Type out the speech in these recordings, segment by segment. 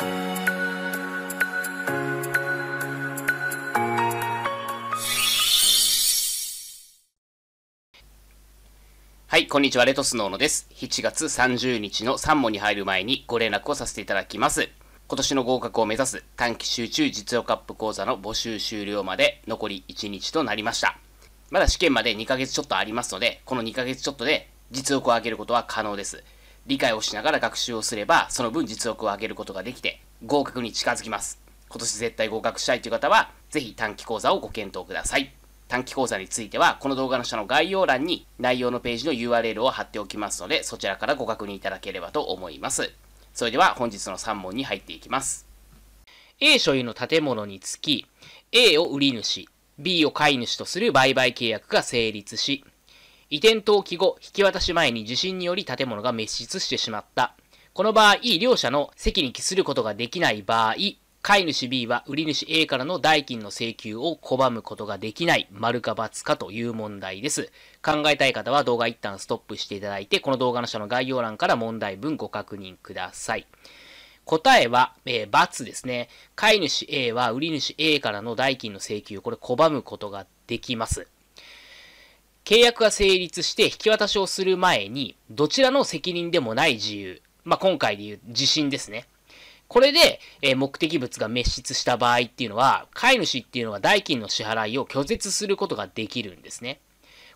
はい、こんにちは、レトスノーノです。7月30日の3問に入る前にご連絡をさせていただきます。今年の合格を目指す短期集中実用カップ講座の募集終了まで残り1日となりました。まだ試験まで2ヶ月ちょっとありますので、この2ヶ月ちょっとで実力を上げることは可能です。理解をしながら学習をすれば、その分実力を上げることができて、合格に近づきます。今年絶対合格したいという方は、是非短期講座をご検討ください。短期講座については、この動画の下の概要欄に内容のページの URL を貼っておきますので、そちらからご確認いただければと思います。それでは本日の3問に入っていきます。A 所有の建物につき、A を売り主、B を買い主とする売買契約が成立し、移転登記後、引き渡し前に地震により建物が滅失してしまった。この場合、両者の席に帰することができない場合、買い主 B は売り主 A からの代金の請求を拒むことができない、丸か×かという問題です。考えたい方は動画一旦ストップしていただいて、この動画の下の概要欄から問題文ご確認ください。答えは、えー、×ですね。買い主 A は売り主 A からの代金の請求、これ拒むことができます。契約が成立して引き渡しをする前に、どちらの責任でもない自由、まあ、今回でいう自信ですね。これで、え目的物が滅失した場合っていうのは、飼い主っていうのは代金の支払いを拒絶することができるんですね。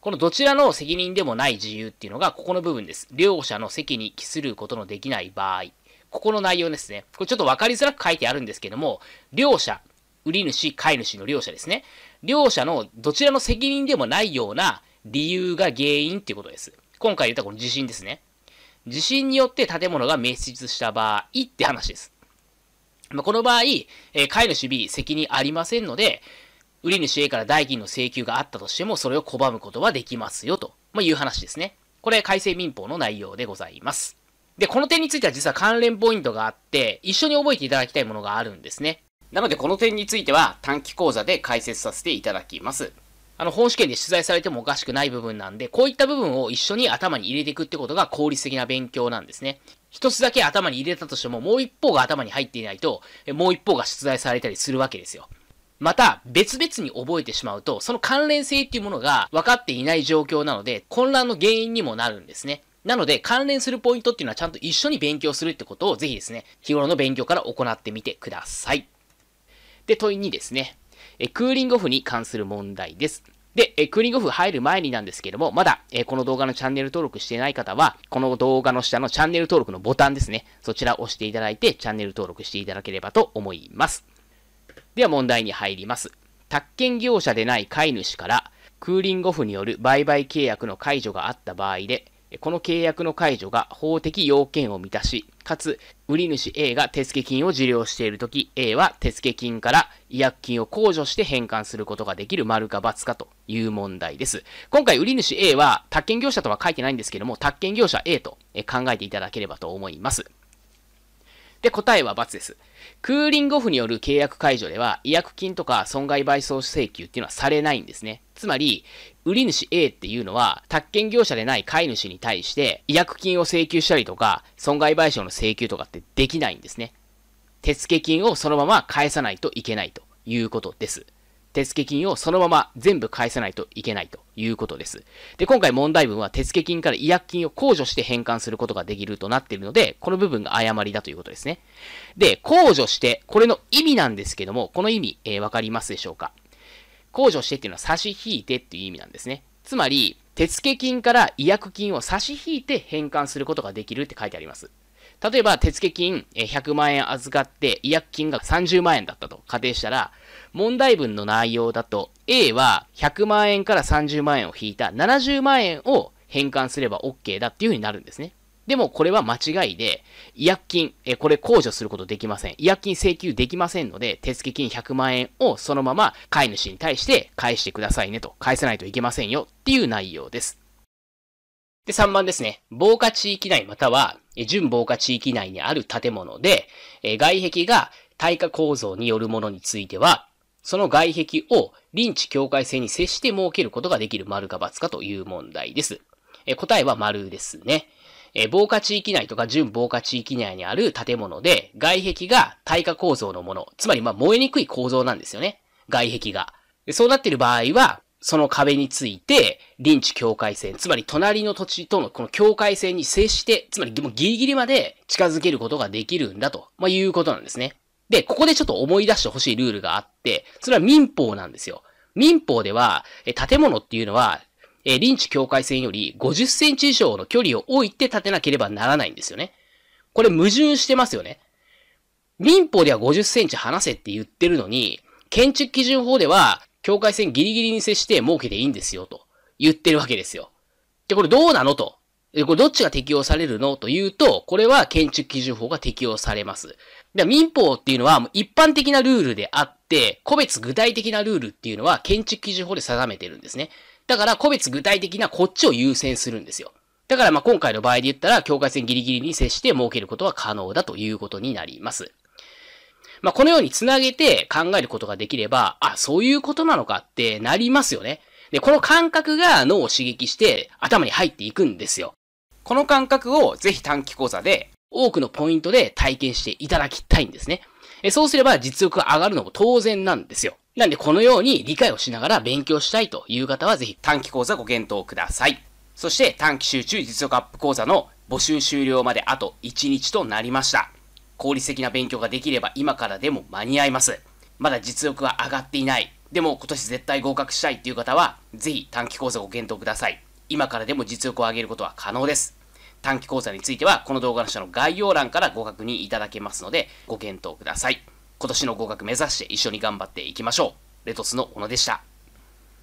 このどちらの責任でもない自由っていうのが、ここの部分です。両者の責に帰することのできない場合。ここの内容ですね。これちょっと分かりづらく書いてあるんですけども、両者、売り主、飼い主の両者ですね。両者のどちらの責任でもないような理由が原因っていうことです。今回言ったこの地震ですね。地震によって建物が滅失した場合って話です。まあ、この場合、えー、飼い主 B 責任ありませんので、売り主 A から代金の請求があったとしても、それを拒むことはできますよと、まあ、いう話ですね。これ、改正民法の内容でございます。で、この点については実は関連ポイントがあって、一緒に覚えていただきたいものがあるんですね。なので、この点については短期講座で解説させていただきます。あの、本試験で取材されてもおかしくない部分なんで、こういった部分を一緒に頭に入れていくってことが効率的な勉強なんですね。一つだけ頭に入れたとしても、もう一方が頭に入っていないと、もう一方が出題されたりするわけですよ。また、別々に覚えてしまうと、その関連性っていうものが分かっていない状況なので、混乱の原因にもなるんですね。なので、関連するポイントっていうのはちゃんと一緒に勉強するってことを、ぜひですね、日頃の勉強から行ってみてください。で、問い2ですね。えクーリングオフに関する問題です。で、えクーリングオフ入る前になんですけども、まだ、えこの動画のチャンネル登録してない方は、この動画の下のチャンネル登録のボタンですね。そちらを押していただいて、チャンネル登録していただければと思います。では問題に入ります。宅建業者でない飼い主から、クーリングオフによる売買契約の解除があった場合で、この契約の解除が法的要件を満たし、かつ、売り主 A が手付金を受領しているとき、A は手付金から違約金を控除して返還することができる丸か×かという問題です。今回、売り主 A は、宅建業者とは書いてないんですけども、宅建業者 A と考えていただければと思います。で、答えは×です。クーリングオフによる契約解除では、違約金とか損害賠償請求っていうのはされないんですね。つまり、売主 A っていうのは、宅建業者でない買い主に対して、違約金を請求したりとか、損害賠償の請求とかってできないんですね。手付金をそのまま返さないといけないということです。手付金をそのまま全部返さないといけないということです。で、今回問題文は手付金から違約金を控除して返還することができるとなっているので、この部分が誤りだということですね。で、控除して、これの意味なんですけども、この意味、えー、わかりますでしょうか控除してっていうのは差し引いてっていう意味なんですね。つまり、手付金から違約金を差し引いて返還することができるって書いてあります。例えば、手付金100万円預かって、違約金が30万円だったと仮定したら、問題文の内容だと、A は100万円から30万円を引いた70万円を返還すれば OK だっていう風になるんですね。でもこれは間違いで、違約金、これ控除することできません。違約金請求できませんので、手付金100万円をそのまま飼い主に対して返してくださいねと、返さないといけませんよっていう内容です。で、3番ですね。防火地域内または、準防火地域内にある建物で、外壁が耐火構造によるものについては、その外壁を臨地境界線に接して設けることができる丸か×かという問題です。答えは丸ですね。防火地域内とか準防火地域内にある建物で、外壁が耐火構造のもの、つまりまあ燃えにくい構造なんですよね。外壁が。そうなっている場合は、その壁について、臨地境界線、つまり隣の土地とのこの境界線に接して、つまりもうギリギリまで近づけることができるんだと、まあ、いうことなんですね。で、ここでちょっと思い出してほしいルールがあって、それは民法なんですよ。民法では、え建物っていうのは、え臨地境界線より50センチ以上の距離を置いて建てなければならないんですよね。これ矛盾してますよね。民法では50センチ離せって言ってるのに、建築基準法では境界線ギリギリに接して儲けていいんですよ、と言ってるわけですよ。で、これどうなのと。これどっちが適用されるのというと、これは建築基準法が適用されます。で民法っていうのは一般的なルールであって、個別具体的なルールっていうのは建築基準法で定めてるんですね。だから個別具体的なこっちを優先するんですよ。だからま今回の場合で言ったら、境界線ギリギリに接して儲けることは可能だということになります。まあ、このようにつなげて考えることができれば、あ、そういうことなのかってなりますよね。で、この感覚が脳を刺激して頭に入っていくんですよ。この感覚をぜひ短期講座で多くのポイントで体験していただきたいんですね。えそうすれば実力が上がるのも当然なんですよ。なんでこのように理解をしながら勉強したいという方はぜひ短期講座ご検討ください。そして短期集中実力アップ講座の募集終了まであと1日となりました。効率的な勉強ができれば今からでも間に合います。まだ実力は上がっていない。でも今年絶対合格したいっていう方は、ぜひ短期講座ご検討ください。今からでも実力を上げることは可能です。短期講座については、この動画の下の概要欄からご確認いただけますので、ご検討ください。今年の合格目指して一緒に頑張っていきましょう。レトスの小野でした。